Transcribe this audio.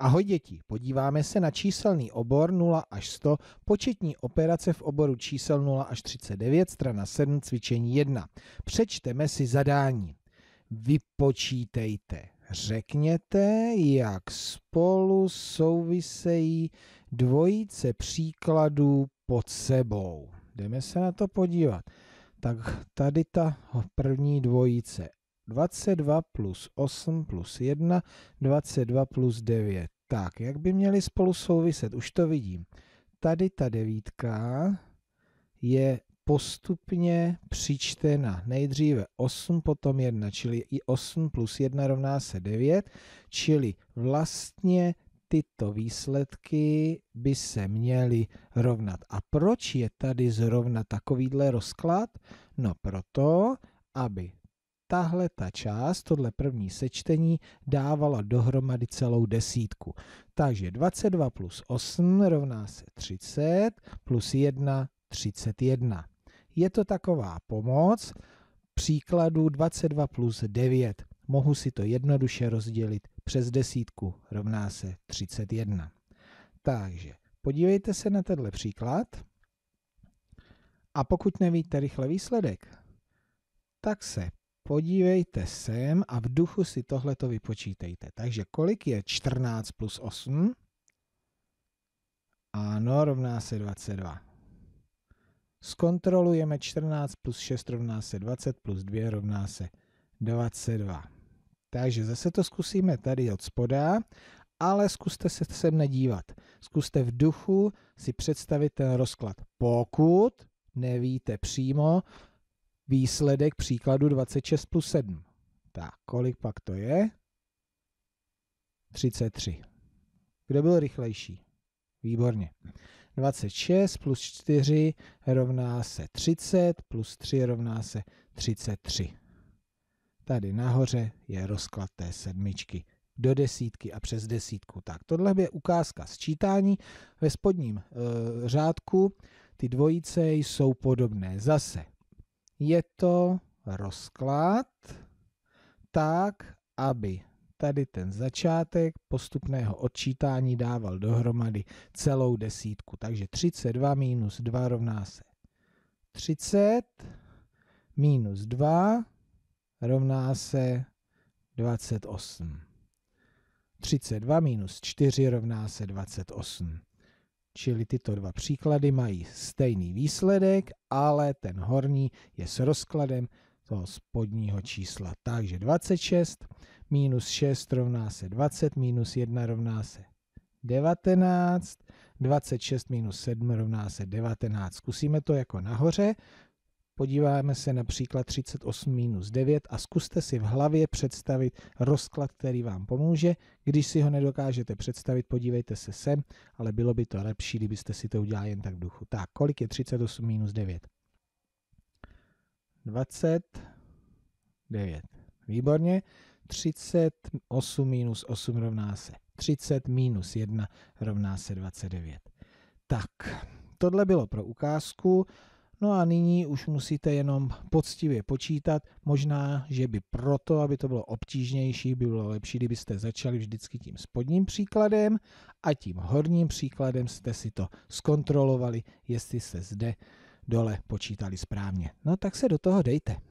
Ahoj děti, podíváme se na číselný obor 0 až 100, početní operace v oboru čísel 0 až 39, strana 7, cvičení 1. Přečteme si zadání. Vypočítejte. Řekněte, jak spolu souvisejí dvojice příkladů pod sebou. Jdeme se na to podívat. Tak tady ta první dvojice 22 plus 8 plus 1, 22 plus 9. Tak, jak by měly spolu souviset? Už to vidím. Tady ta devítka je postupně přičtena. Nejdříve 8, potom 1, čili i 8 plus 1 rovná se 9, čili vlastně tyto výsledky by se měly rovnat. A proč je tady zrovna takovýhle rozklad? No proto, aby tahle ta část, tohle první sečtení, dávala dohromady celou desítku. Takže 22 plus 8 rovná se 30, plus 1, 31. Je to taková pomoc příkladu 22 plus 9. Mohu si to jednoduše rozdělit přes desítku, rovná se 31. Takže podívejte se na tenhle příklad. A pokud nevíte rychle výsledek, tak se podívejte sem a v duchu si tohle to vypočítejte. Takže kolik je 14 plus 8? Ano, rovná se 22. Zkontrolujeme 14 plus 6 rovná se 20 plus 2 rovná se 22. Takže zase to zkusíme tady od spoda, ale zkuste se sem nedívat. Zkuste v duchu si představit ten rozklad. Pokud nevíte přímo, výsledek příkladu 26 plus 7. Tak, kolik pak to je? 33. Kdo byl rychlejší? Výborně. 26 plus 4 rovná se 30, plus 3 rovná se 33. Tady nahoře je rozklad té sedmičky do desítky a přes desítku. Tak tohle je ukázka sčítání. Ve spodním e, řádku ty dvojice jsou podobné. Zase je to rozklad tak, aby tady ten začátek postupného odčítání dával dohromady celou desítku. Takže 32 minus 2 rovná se 30, minus 2 rovná se 28. 32 minus 4 rovná se 28. Čili tyto dva příklady mají stejný výsledek, ale ten horní je s rozkladem toho spodního čísla. Takže 26 minus 6 rovná se 20, minus 1 rovná se 19, 26 minus 7 rovná se 19. Zkusíme to jako nahoře. Podíváme se například 38 minus 9 a zkuste si v hlavě představit rozklad, který vám pomůže. Když si ho nedokážete představit, podívejte se sem, ale bylo by to lepší, kdybyste si to udělali jen tak v duchu. Tak, kolik je 38 minus 9? 29. Výborně. 38 minus 8 rovná se 30 minus 1 rovná se 29. Tak, tohle bylo pro ukázku. No a nyní už musíte jenom poctivě počítat. Možná, že by proto, aby to bylo obtížnější, by bylo lepší, kdybyste začali vždycky tím spodním příkladem a tím horním příkladem jste si to zkontrolovali, jestli se zde dole počítali správně. No tak se do toho dejte.